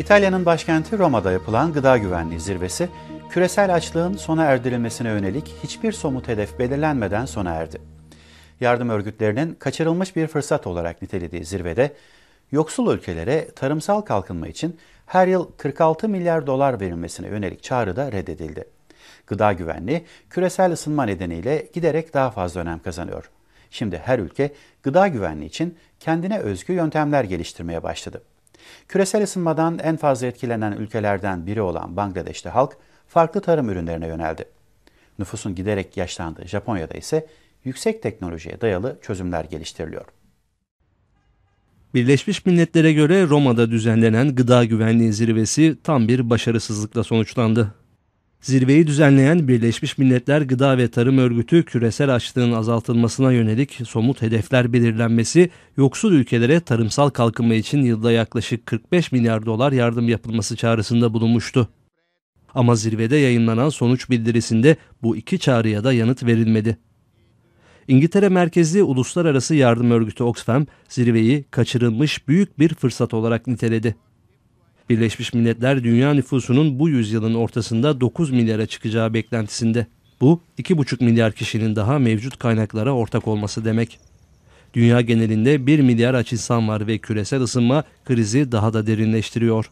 İtalya'nın başkenti Roma'da yapılan gıda güvenliği zirvesi, küresel açlığın sona erdirilmesine yönelik hiçbir somut hedef belirlenmeden sona erdi. Yardım örgütlerinin kaçırılmış bir fırsat olarak nitelediği zirvede, yoksul ülkelere tarımsal kalkınma için her yıl 46 milyar dolar verilmesine yönelik çağrı da reddedildi. Gıda güvenliği küresel ısınma nedeniyle giderek daha fazla önem kazanıyor. Şimdi her ülke gıda güvenliği için kendine özgü yöntemler geliştirmeye başladı. Küresel ısınmadan en fazla etkilenen ülkelerden biri olan Bangladeş'te halk farklı tarım ürünlerine yöneldi. Nüfusun giderek yaşlandığı Japonya'da ise yüksek teknolojiye dayalı çözümler geliştiriliyor. Birleşmiş Milletler'e göre Roma'da düzenlenen gıda güvenliği zirvesi tam bir başarısızlıkla sonuçlandı. Zirveyi düzenleyen Birleşmiş Milletler Gıda ve Tarım Örgütü küresel açlığın azaltılmasına yönelik somut hedefler belirlenmesi, yoksul ülkelere tarımsal kalkınma için yılda yaklaşık 45 milyar dolar yardım yapılması çağrısında bulunmuştu. Ama zirvede yayınlanan sonuç bildirisinde bu iki çağrıya da yanıt verilmedi. İngiltere merkezli uluslararası yardım örgütü Oxfam zirveyi kaçırılmış büyük bir fırsat olarak niteledi. Birleşmiş Milletler dünya nüfusunun bu yüzyılın ortasında 9 milyara çıkacağı beklentisinde. Bu 2,5 milyar kişinin daha mevcut kaynaklara ortak olması demek. Dünya genelinde 1 milyar aç insan var ve küresel ısınma krizi daha da derinleştiriyor.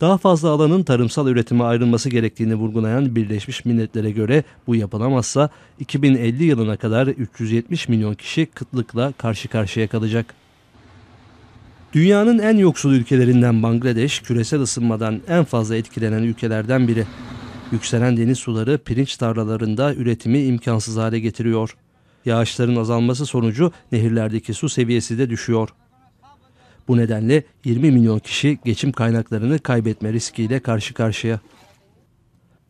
Daha fazla alanın tarımsal üretime ayrılması gerektiğini vurgulayan Birleşmiş Milletler'e göre bu yapılamazsa 2050 yılına kadar 370 milyon kişi kıtlıkla karşı karşıya kalacak. Dünyanın en yoksul ülkelerinden Bangladeş, küresel ısınmadan en fazla etkilenen ülkelerden biri. Yükselen deniz suları pirinç tarlalarında üretimi imkansız hale getiriyor. Yağışların azalması sonucu nehirlerdeki su seviyesi de düşüyor. Bu nedenle 20 milyon kişi geçim kaynaklarını kaybetme riskiyle karşı karşıya.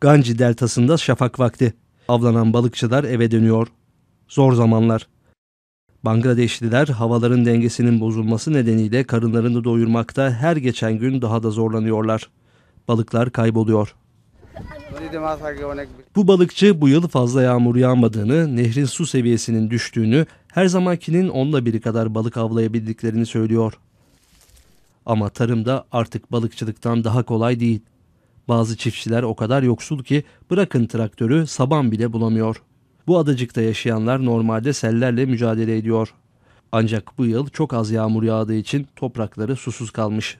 Ganji deltasında şafak vakti. Avlanan balıkçılar eve dönüyor. Zor zamanlar. Bangladeşliler havaların dengesinin bozulması nedeniyle karınlarını doyurmakta her geçen gün daha da zorlanıyorlar. Balıklar kayboluyor. Bu balıkçı bu yıl fazla yağmur yağmadığını, nehrin su seviyesinin düştüğünü, her zamankinin onla biri kadar balık avlayabildiklerini söylüyor. Ama tarımda artık balıkçılıktan daha kolay değil. Bazı çiftçiler o kadar yoksul ki bırakın traktörü saban bile bulamıyor. Bu adacıkta yaşayanlar normalde sellerle mücadele ediyor. Ancak bu yıl çok az yağmur yağdığı için toprakları susuz kalmış.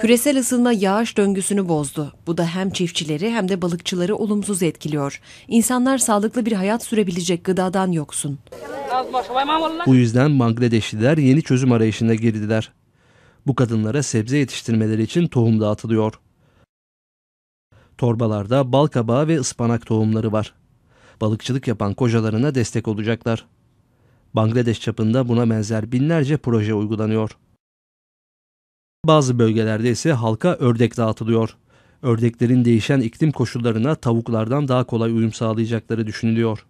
Küresel ısınma yağış döngüsünü bozdu. Bu da hem çiftçileri hem de balıkçıları olumsuz etkiliyor. İnsanlar sağlıklı bir hayat sürebilecek gıdadan yoksun. Bu yüzden Bangladeşliler yeni çözüm arayışına girdiler. Bu kadınlara sebze yetiştirmeleri için tohum dağıtılıyor. Torbalarda bal kabağı ve ıspanak tohumları var balıkçılık yapan kocalarına destek olacaklar. Bangladeş çapında buna benzer binlerce proje uygulanıyor. Bazı bölgelerde ise halka ördek dağıtılıyor. Ördeklerin değişen iklim koşullarına tavuklardan daha kolay uyum sağlayacakları düşünülüyor.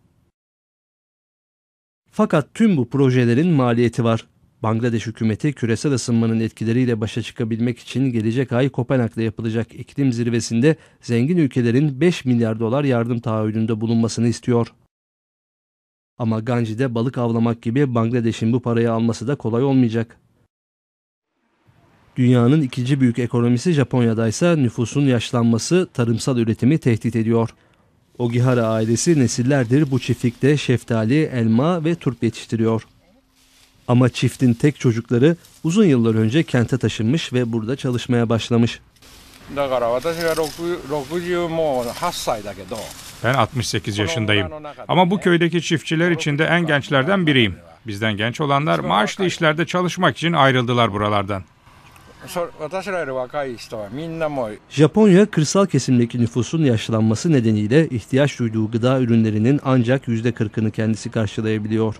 Fakat tüm bu projelerin maliyeti var. Bangladeş hükümeti küresel ısınmanın etkileriyle başa çıkabilmek için gelecek ay Kopenhag'da yapılacak iklim zirvesinde zengin ülkelerin 5 milyar dolar yardım taahhüdünde bulunmasını istiyor. Ama Ganji'de balık avlamak gibi Bangladeş'in bu parayı alması da kolay olmayacak. Dünyanın ikinci büyük ekonomisi Japonya'da ise nüfusun yaşlanması tarımsal üretimi tehdit ediyor. Ogihara ailesi nesillerdir bu çiftlikte şeftali, elma ve turp yetiştiriyor. Ama çiftin tek çocukları uzun yıllar önce kente taşınmış ve burada çalışmaya başlamış. Ben 68 yaşındayım. Ama bu köydeki çiftçiler içinde en gençlerden biriyim. Bizden genç olanlar maaşlı işlerde çalışmak için ayrıldılar buralardan. Japonya kırsal kesimdeki nüfusun yaşlanması nedeniyle ihtiyaç duyduğu gıda ürünlerinin ancak %40'ını kendisi karşılayabiliyor.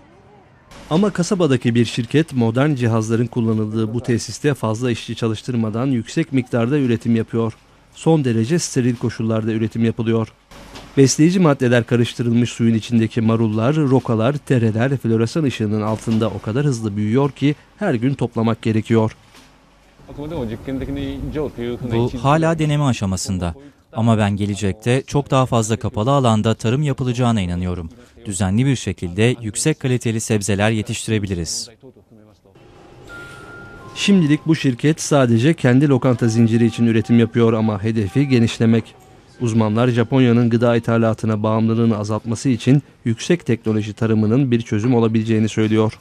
Ama kasabadaki bir şirket modern cihazların kullanıldığı bu tesiste fazla işçi çalıştırmadan yüksek miktarda üretim yapıyor. Son derece steril koşullarda üretim yapılıyor. Besleyici maddeler karıştırılmış suyun içindeki marullar, rokalar, tereler floresan ışığının altında o kadar hızlı büyüyor ki her gün toplamak gerekiyor. Bu hala deneme aşamasında. Ama ben gelecekte çok daha fazla kapalı alanda tarım yapılacağına inanıyorum. Düzenli bir şekilde yüksek kaliteli sebzeler yetiştirebiliriz. Şimdilik bu şirket sadece kendi lokanta zinciri için üretim yapıyor ama hedefi genişlemek. Uzmanlar Japonya'nın gıda ithalatına bağımlılığını azaltması için yüksek teknoloji tarımının bir çözüm olabileceğini söylüyor.